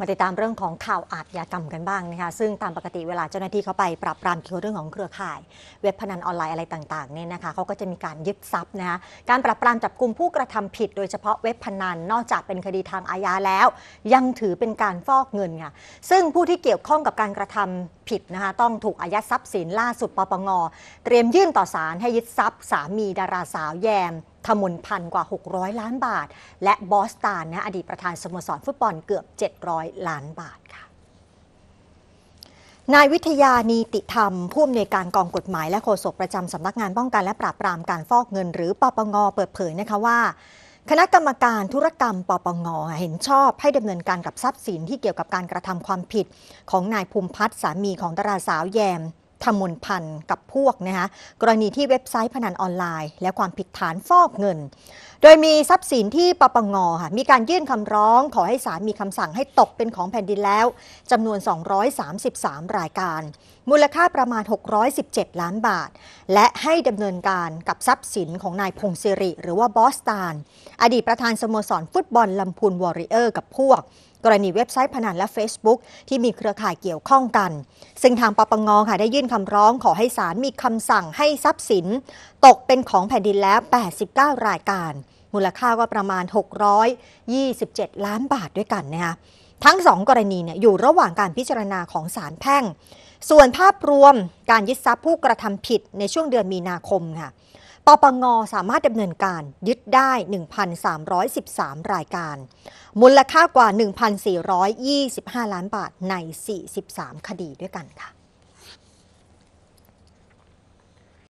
มาติดตามเรื่องของข่าวอาชญากรรมกันบ้างนะคะซึ่งตามปกติเวลาเจ้าหน้าที่เขาไปปราบปรามเกี่ยวเรื่องของเครือข่าย เว็บพนันออนไลน์อะไรต่างๆเนี่ยนะคะเขาก็จะมีการยึดทรัพย์นะคะการปราบปรามจับกลุ่มผู้กระทำผิด โดยเฉพาะเว็บพนันนอกจากเป็นคดีทางอาญาแล้ว ยังถือเป็นการฟอกเงินค่ะซึ่งผู้ที่เกี่ยวข้องกับการกระทำผิดนะคะต้องถูกอายัดทรัพย์ สินล่าสุดปปงเตรียมยื่นต่อศาลให้ยึดทรัพย์ สามีดาราสาวแยมธมนพันกว่า 600 ล้านบาท และบอสตานนะอดีตประธานสโมสรฟุตบอลเกือบ 700 ล้านบาทค่ะนายวิทยานีติธรรมผู้อำนวยการกองกฎหมายและโฆษกประจำสำนักงานป้องกันและปราบปรามการฟอกเงิน หรือปปงเปิดเผยนะคะว่า คณะกรรมการธุรกรรม ปปงเห็นชอบให้ดำเนินการกับทรัพย์สินที่เกี่ยวกับการกระทำความผิด ของนายภูมิพัฒน์สามีของดาราสาวแยมธมนพันธ์กับพวกนะคะกรณีที่เว็บไซต์พนันออนไลน์ และความผิดฐานฟอกเงินดยมีทรัพย์สินที่ปปงค่ะมีการยื่นคำร้อง ขอให้ศาลมีคำสั่งให้ตกเป็นของแผ่นดินแล้วจำนวน 233 รายการ มูลค่าประมาณ 617 ล้านบาท และให้ดำเนินการกับทรัพย์สินของนายพงศิริหรือว่าบอสตาน อดีตประธานสโมสรฟุตบอลลำพูนวอริเออร์กับพวก กรณีเว็บไซต์พนันและ Facebook ที่มีเครือข่ายเกี่ยวข้องกัน ซึ่งทางปปงค่ะได้ยื่นคำร้อง ขอให้ศาลมีคำสั่งให้ทรัพย์สิน ตกเป็นของแผ่นดินแล้ว 89 รายการมูลค่าก็ประมาณ 627 ล้านบาทด้วยกันนะคะทั้ง 2 กรณีเนี่ยอยู่ระหว่างการพิจารณาของศาลแพ่ง ส่วนภาพรวมการยึดทรัพย์ผู้กระทำผิดในช่วงเดือนมีนาคมค่ะปปงสามารถดำเนินการยึดได้ 1,313 รายการ มูลค่ากว่า 1,425 ล้านบาทใน 43 คดีด้วยกันค่ะ